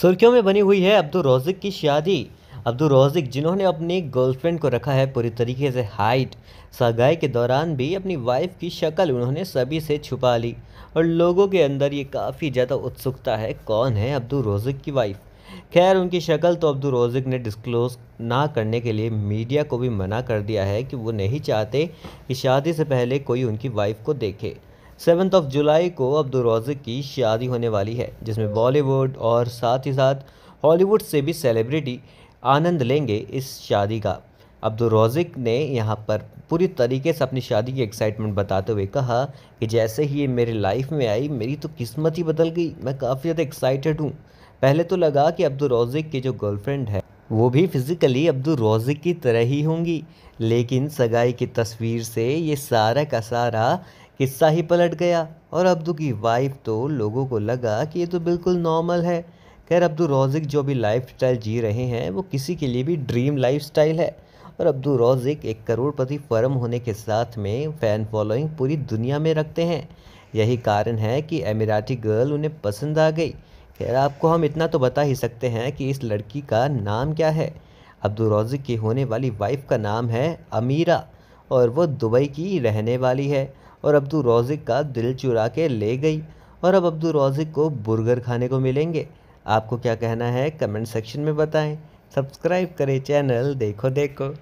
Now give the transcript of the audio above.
सुर्खियों में बनी हुई है अब्दुल रोजिक की शादी अब्दुल रोजिक जिन्होंने अपनी गर्लफ्रेंड को रखा है पूरी तरीके से हाइट सगाई के दौरान भी अपनी वाइफ की शक्ल उन्होंने सभी से छुपा ली और लोगों के अंदर ये काफ़ी ज़्यादा उत्सुकता है कौन है अब्दुल रोजिक की वाइफ खैर उनकी शक्ल तो अब्दुल रोजिक ने डिस्क्लोज ना करने के लिए मीडिया को भी मना कर दिया है कि वो नहीं चाहते कि शादी से पहले कोई उनकी वाइफ को देखे सेवन्थ ऑफ जुलाई को अब्दुल की शादी होने वाली है जिसमें बॉलीवुड और साथ ही साथ हॉलीवुड से भी सेलिब्रिटी आनंद लेंगे इस शादी का अब्दुल रोज़िक ने यहाँ पर पूरी तरीके से अपनी शादी की एक्साइटमेंट बताते हुए कहा कि जैसे ही ये मेरे लाइफ में आई मेरी तो किस्मत ही बदल गई मैं काफ़ी ज़्यादा एक्साइटेड हूँ पहले तो लगा कि अब्दुल रोज़िक की जो गर्लफ्रेंड है वो भी फिज़िकली अब्दुल रोज़िक की तरह ही होंगी लेकिन सगाई की तस्वीर से ये सारा का सारा किस्सा ही पलट गया और अब्दू की वाइफ तो लोगों को लगा कि ये तो बिल्कुल नॉर्मल है खैर अब्दू रोज़िक जो भी स्टाइल जी रहे हैं वो किसी के लिए भी ड्रीम स्टाइल है और अब्दू रोज़िक एक करोड़पति फर्म होने के साथ में फ़ैन फॉलोइंग पूरी दुनिया में रखते हैं यही कारण है कि अमीराठी गर्ल उन्हें पसंद आ गई खैर आपको हम इतना तो बता ही सकते हैं कि इस लड़की का नाम क्या है अब्दुल रोज़िक की होने वाली वाइफ का नाम है अमीरा और वो दुबई की रहने वाली है और अब्दू रोज़िक का दिल चुरा के ले गई और अब अब्दू रोज़िक को बुर्गर खाने को मिलेंगे आपको क्या कहना है कमेंट सेक्शन में बताएं सब्सक्राइब करें चैनल देखो देखो